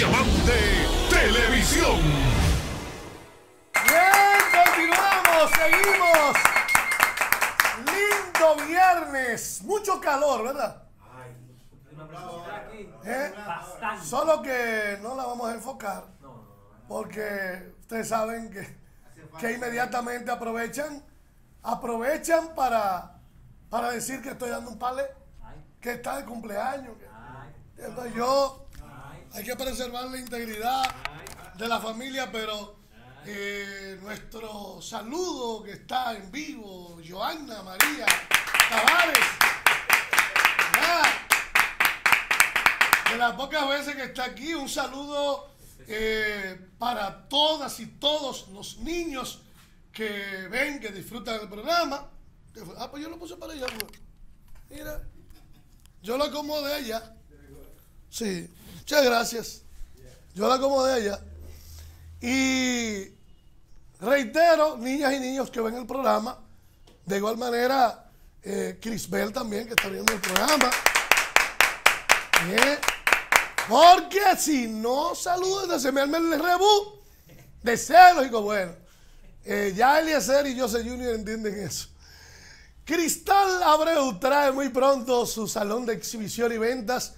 de Televisión. Bien, continuamos, seguimos. Lindo viernes, mucho calor, ¿verdad? Ay, ¿Eh? Bastante. Solo que no la vamos a enfocar porque ustedes saben que, inmediatamente aprovechan aprovechan para, para decir que estoy dando un palé, que está de cumpleaños. Entonces yo hay que preservar la integridad de la familia, pero eh, nuestro saludo que está en vivo, joana María Tavares. de las pocas veces que está aquí, un saludo eh, para todas y todos los niños que ven, que disfrutan el programa. Ah, pues yo lo puse para ella. Mira, yo lo acomodé ella. Sí. Muchas gracias. Yo la acomodé ella. Y reitero, niñas y niños que ven el programa, de igual manera, eh, también, que está viendo el programa. Eh, porque si no saludan, se me el rebú de celos. Digo, bueno, eh, ya Eliezer y José Junior entienden eso. Cristal Abreu trae muy pronto su salón de exhibición y ventas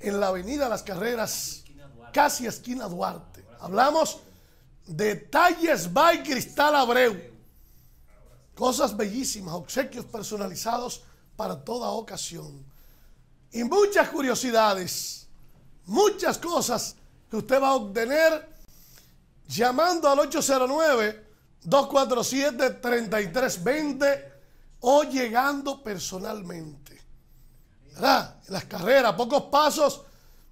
en la avenida Las Carreras, casi esquina Duarte. Hablamos de Talles by Cristal Abreu. Cosas bellísimas, obsequios personalizados para toda ocasión. Y muchas curiosidades, muchas cosas que usted va a obtener llamando al 809-247-3320 o llegando personalmente. Las carreras, pocos pasos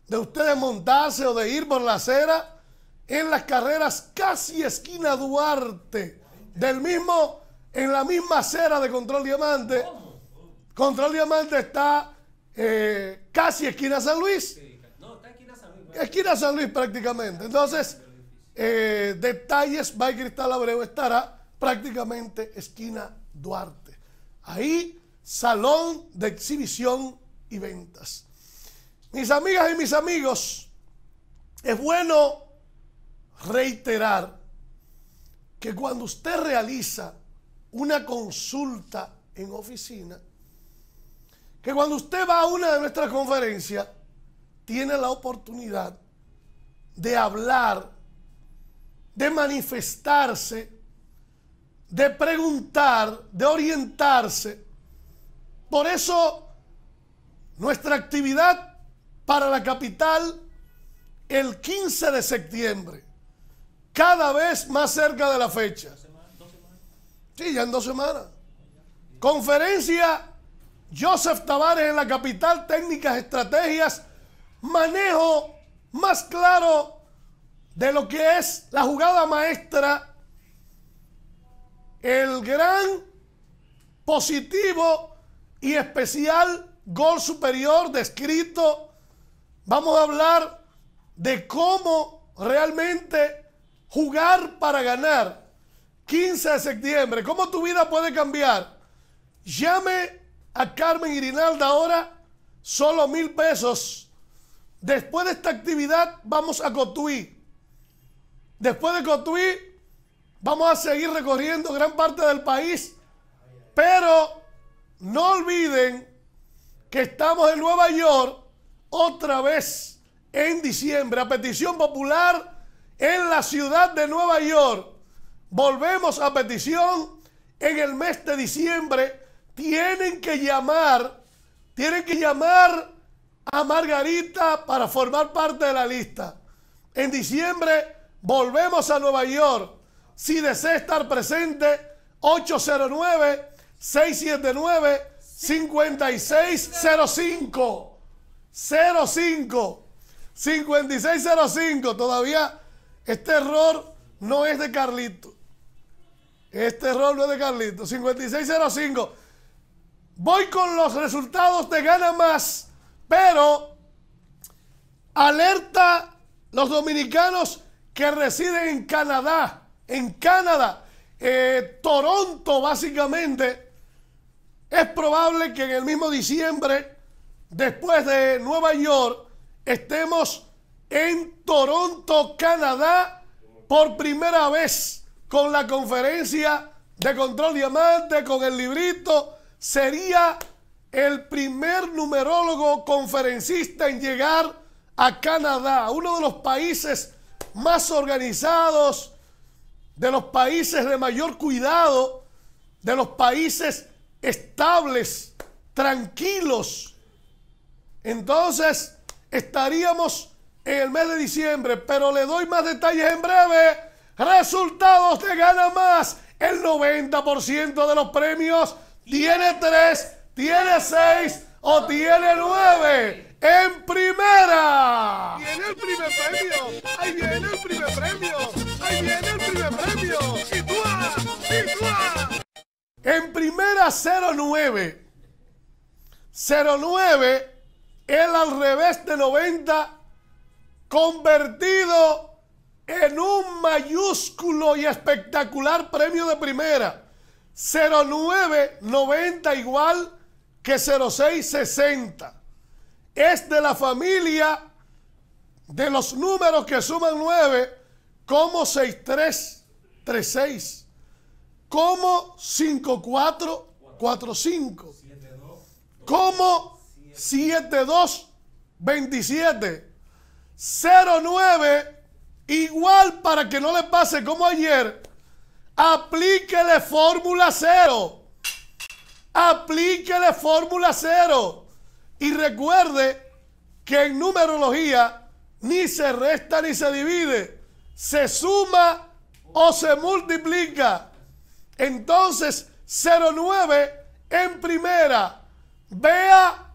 de ustedes montarse o de ir por la acera en las carreras casi esquina Duarte, del mismo, en la misma acera de Control Diamante. Control Diamante está eh, casi esquina San Luis. No, está esquina San Luis. Esquina San Luis prácticamente. Entonces, eh, detalles, by Cristal Abreu estará prácticamente esquina Duarte. Ahí, salón de exhibición y ventas. Mis amigas y mis amigos, es bueno reiterar que cuando usted realiza una consulta en oficina, que cuando usted va a una de nuestras conferencias, tiene la oportunidad de hablar, de manifestarse, de preguntar, de orientarse. Por eso nuestra actividad para la capital el 15 de septiembre, cada vez más cerca de la fecha. Sí, ya en dos semanas. Conferencia Joseph Tavares en la capital, técnicas, estrategias, manejo más claro de lo que es la jugada maestra, el gran positivo y especial gol superior descrito. Vamos a hablar de cómo realmente jugar para ganar. 15 de septiembre, ¿cómo tu vida puede cambiar? Llame a Carmen Irinalda ahora, solo mil pesos. Después de esta actividad vamos a Cotuí. Después de Cotuí vamos a seguir recorriendo gran parte del país, pero no olviden que estamos en Nueva York otra vez en diciembre, a petición popular en la ciudad de Nueva York. Volvemos a petición en el mes de diciembre. Tienen que llamar, tienen que llamar a Margarita para formar parte de la lista. En diciembre volvemos a Nueva York. Si desea estar presente, 809 679 5605. 05. 5605. Todavía este error no es de Carlito. Este error no es de Carlito. 5605. Voy con los resultados de gana más, pero alerta los dominicanos que residen en Canadá. En Canadá. Eh, Toronto básicamente es probable que en el mismo diciembre, después de Nueva York, estemos en Toronto, Canadá, por primera vez con la conferencia de Control Diamante, con el librito. Sería el primer numerólogo conferencista en llegar a Canadá, uno de los países más organizados, de los países de mayor cuidado, de los países estables, tranquilos, entonces estaríamos en el mes de diciembre, pero le doy más detalles en breve. Resultados de Gana Más. El 90% de los premios tiene 3, tiene 6 o tiene 9. En primera. Viene el primer premio. Ahí viene el primer premio. Ahí viene el primer premio. Y ah, en primera 09. 09, el al revés de 90, convertido en un mayúsculo y espectacular premio de primera. 09, 90 igual que 06, 60. Es de la familia de los números que suman 9 como 6336 como 5445. Como 7227. 09 igual para que no le pase como ayer. Aplíquele fórmula 0 Aplíquele fórmula 0 Y recuerde que en numerología ni se resta ni se divide. Se suma o se multiplica. Entonces, 09 en primera. Vea,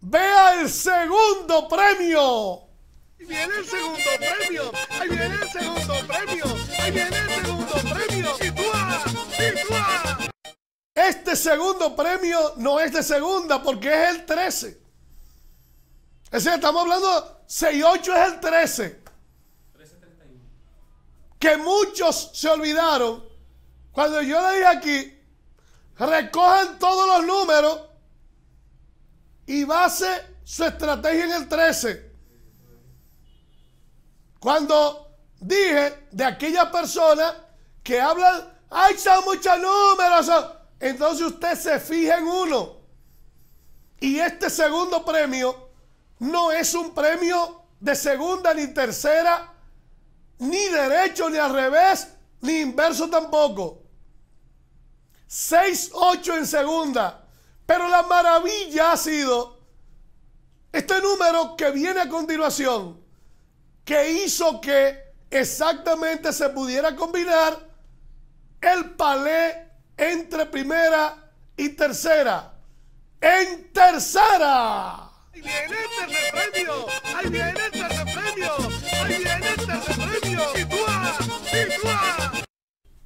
vea el segundo premio. viene el segundo premio. Ahí viene el segundo premio. Ahí viene el segundo premio. Este segundo premio no es de segunda porque es el 13. Es decir, estamos hablando 6-8 es el 13. Que muchos se olvidaron cuando yo le dije aquí, recogen todos los números y base su estrategia en el 13. Cuando dije de aquellas personas que hablan, ¡ay, son muchos números! Entonces usted se fija en uno. Y este segundo premio no es un premio de segunda ni tercera, ni derecho, ni al revés, ni inverso tampoco. 6-8 en segunda. Pero la maravilla ha sido este número que viene a continuación, que hizo que exactamente se pudiera combinar el palé entre primera y tercera. En tercera. Ahí viene viene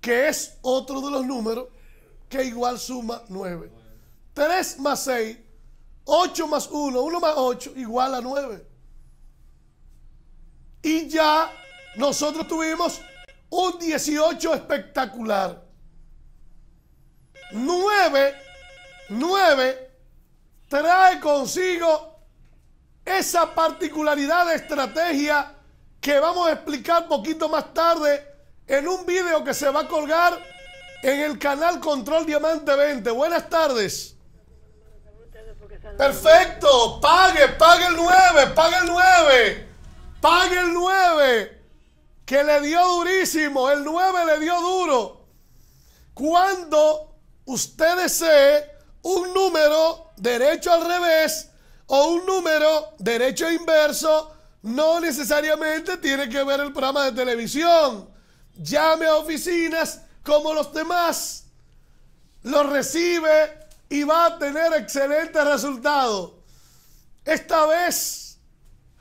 que es otro de los números que igual suma 9. 3 más 6, 8 más 1, 1 más 8, igual a 9. Y ya nosotros tuvimos un 18 espectacular. 9, 9 trae consigo esa particularidad de estrategia que vamos a explicar poquito más tarde en un video que se va a colgar en el canal Control Diamante 20. Buenas tardes. Perfecto, pague, pague el 9, pague el 9, pague el 9, que le dio durísimo, el 9 le dio duro. Cuando usted desee un número derecho al revés o un número derecho inverso, no necesariamente tiene que ver el programa de televisión llame a oficinas como los demás, lo recibe y va a tener excelentes resultados. Esta vez,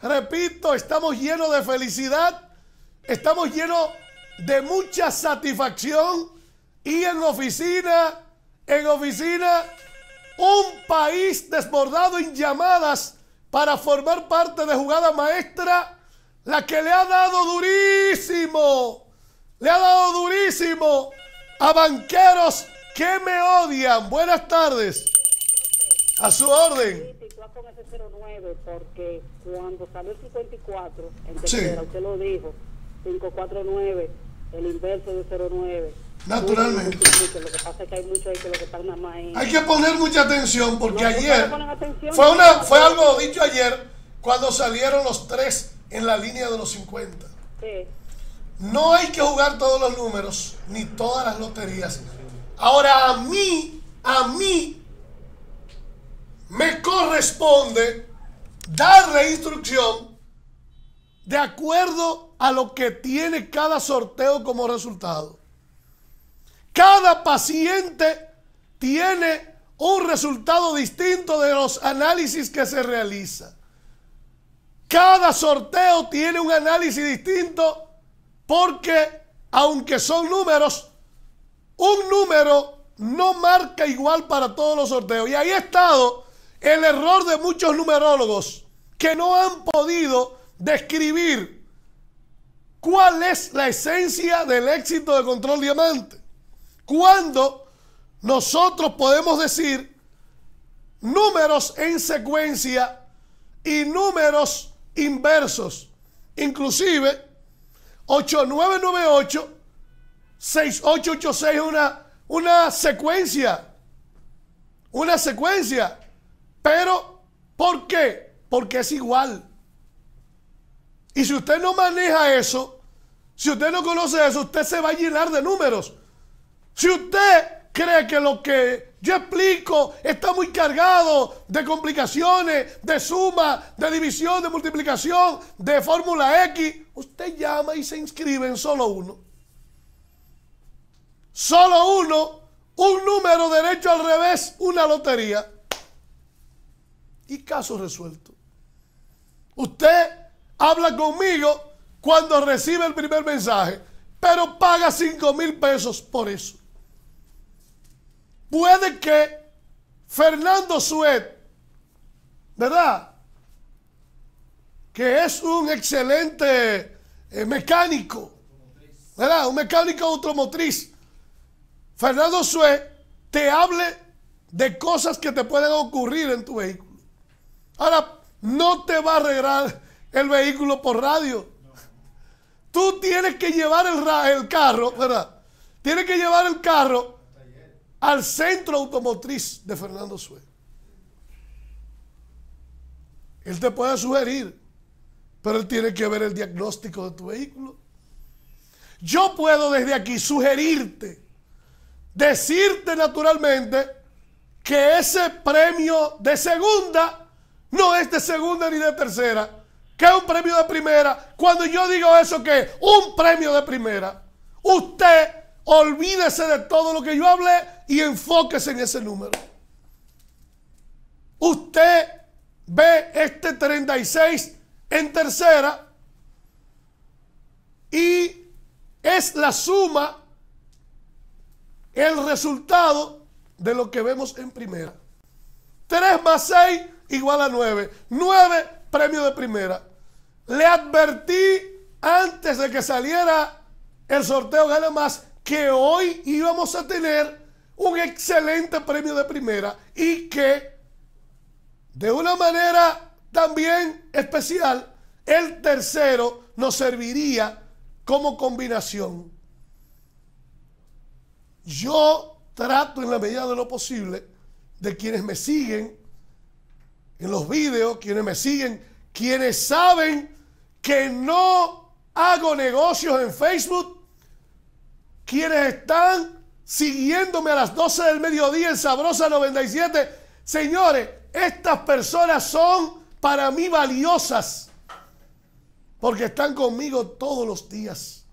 repito, estamos llenos de felicidad, estamos llenos de mucha satisfacción y en oficina, en oficina, un país desbordado en llamadas para formar parte de jugada maestra, la que le ha dado durísimo le ha dado durísimo a banqueros que me odian. Buenas tardes. A su orden. Porque cuando salió el 54, en sí. usted lo dijo, 549, el inverso de 09. Naturalmente. Lo que pasa que hay que lo que más Hay que poner mucha atención porque ayer fue, una, fue algo dicho ayer cuando salieron los tres en la línea de los 50. Sí. No hay que jugar todos los números ni todas las loterías. Ahora a mí, a mí, me corresponde darle instrucción de acuerdo a lo que tiene cada sorteo como resultado. Cada paciente tiene un resultado distinto de los análisis que se realiza. Cada sorteo tiene un análisis distinto porque aunque son números, un número no marca igual para todos los sorteos. Y ahí ha estado el error de muchos numerólogos que no han podido describir cuál es la esencia del éxito de Control Diamante. Cuando nosotros podemos decir números en secuencia y números inversos. Inclusive 8998 6886 una, una secuencia. Una secuencia. Pero, ¿por qué? Porque es igual. Y si usted no maneja eso, si usted no conoce eso, usted se va a llenar de números. Si usted cree que lo que yo explico está muy cargado de complicaciones, de suma, de división, de multiplicación, de fórmula X, usted llama y se inscribe en solo uno. Solo uno, un número derecho al revés, una lotería. Y caso resuelto. Usted habla conmigo cuando recibe el primer mensaje, pero paga 5 mil pesos por eso. Puede que Fernando Suet, ¿verdad? Que es un excelente eh, mecánico, ¿verdad? Un mecánico automotriz. Fernando Suet te hable de cosas que te pueden ocurrir en tu vehículo. Ahora, no te va a arreglar el vehículo por radio. Tú tienes que llevar el, el carro, ¿verdad? Tienes que llevar el carro al centro automotriz de Fernando Suez. Él te puede sugerir, pero él tiene que ver el diagnóstico de tu vehículo. Yo puedo desde aquí sugerirte, decirte naturalmente que ese premio de segunda no es de segunda ni de tercera, que es un premio de primera. Cuando yo digo eso que un premio de primera, usted Olvídese de todo lo que yo hablé y enfóquese en ese número. Usted ve este 36 en tercera y es la suma, el resultado de lo que vemos en primera. 3 más 6 igual a 9. 9 premio de primera. Le advertí antes de que saliera el sorteo gana más que hoy íbamos a tener un excelente premio de primera y que de una manera también especial, el tercero nos serviría como combinación. Yo trato en la medida de lo posible de quienes me siguen en los videos, quienes me siguen, quienes saben que no hago negocios en Facebook, quienes están siguiéndome a las 12 del mediodía en Sabrosa 97. Señores, estas personas son para mí valiosas porque están conmigo todos los días,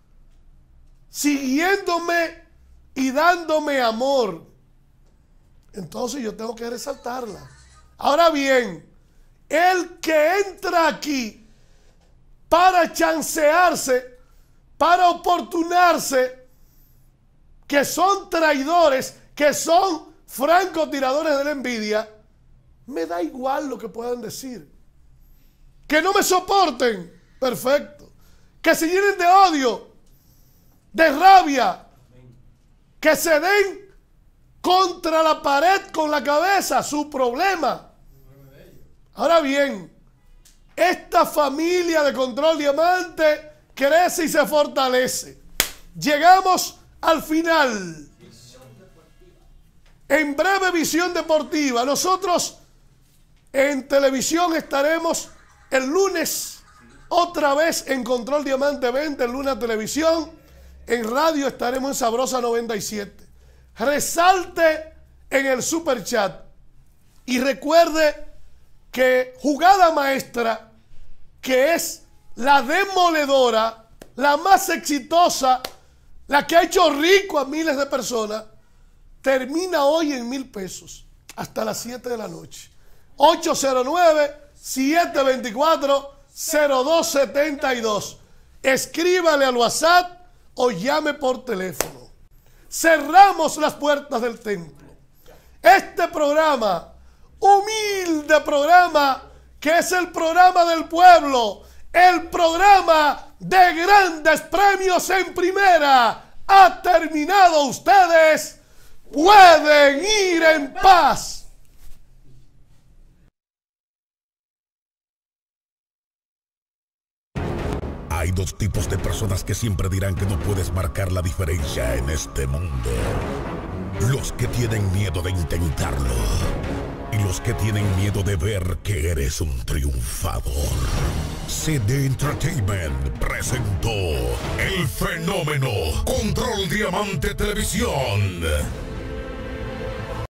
siguiéndome y dándome amor. Entonces yo tengo que resaltarla. Ahora bien, el que entra aquí para chancearse, para oportunarse, que son traidores, que son francotiradores de la envidia, me da igual lo que puedan decir. Que no me soporten, perfecto. Que se llenen de odio, de rabia, que se den contra la pared con la cabeza, su problema. Ahora bien, esta familia de control diamante crece y se fortalece. Llegamos al final. En breve visión deportiva. Nosotros en televisión estaremos el lunes otra vez en Control Diamante 20, en Luna Televisión. En radio estaremos en Sabrosa 97. Resalte en el super chat y recuerde que jugada maestra, que es la demoledora, la más exitosa la que ha hecho rico a miles de personas termina hoy en mil pesos hasta las 7 de la noche. 809-724-0272. Escríbale al WhatsApp o llame por teléfono. Cerramos las puertas del templo. Este programa, humilde programa, que es el programa del pueblo, el programa de grandes premios en primera ha terminado. Ustedes pueden ir en paz. Hay dos tipos de personas que siempre dirán que no puedes marcar la diferencia en este mundo. Los que tienen miedo de intentarlo y los que tienen miedo de ver que eres un triunfador. CD Entertainment presentó El Fenómeno Control Diamante Televisión.